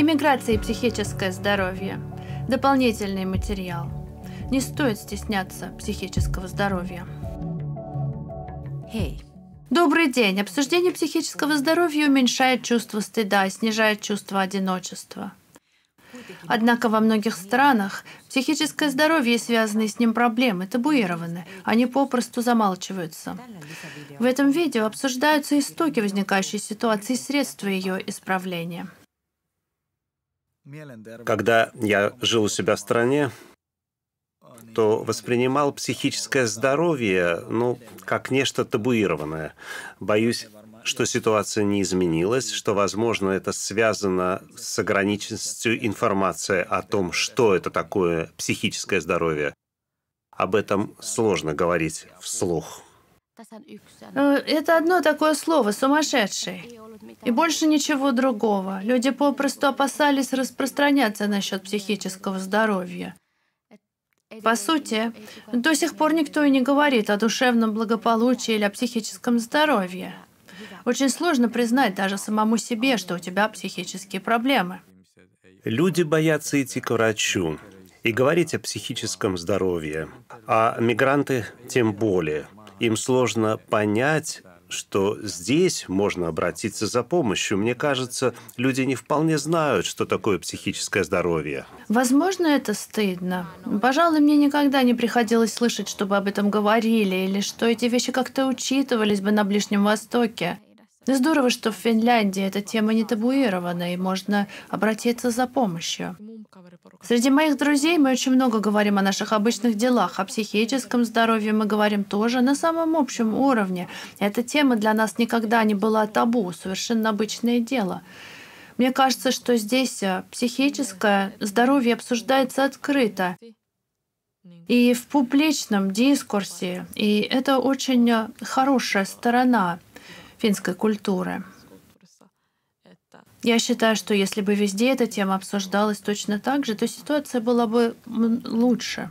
Иммиграция и психическое здоровье. Дополнительный материал. Не стоит стесняться психического здоровья. Hey. Добрый день. Обсуждение психического здоровья уменьшает чувство стыда и снижает чувство одиночества. Однако во многих странах психическое здоровье и связанные с ним проблемы табуированы, они попросту замалчиваются. В этом видео обсуждаются истоки возникающей ситуации и средства ее исправления. Когда я жил у себя в стране, то воспринимал психическое здоровье, ну, как нечто табуированное. Боюсь, что ситуация не изменилась, что, возможно, это связано с ограниченностью информации о том, что это такое психическое здоровье. Об этом сложно говорить вслух. Ну, это одно такое слово – сумасшедший. И больше ничего другого. Люди попросту опасались распространяться насчет психического здоровья. По сути, до сих пор никто и не говорит о душевном благополучии или о психическом здоровье. Очень сложно признать даже самому себе, что у тебя психические проблемы. Люди боятся идти к врачу и говорить о психическом здоровье, а мигранты тем более. Им сложно понять, что здесь можно обратиться за помощью. Мне кажется, люди не вполне знают, что такое психическое здоровье. Возможно, это стыдно. Пожалуй, мне никогда не приходилось слышать, чтобы об этом говорили, или что эти вещи как-то учитывались бы на Ближнем Востоке. Ну, здорово, что в Финляндии эта тема не табуирована, и можно обратиться за помощью. Среди моих друзей мы очень много говорим о наших обычных делах, о психическом здоровье мы говорим тоже на самом общем уровне. Эта тема для нас никогда не была табу, совершенно обычное дело. Мне кажется, что здесь э, психическое здоровье обсуждается открыто и в публичном дискурсе, и это очень э, хорошая сторона финской культуры. Я считаю, что если бы везде эта тема обсуждалась точно так же, то ситуация была бы лучше.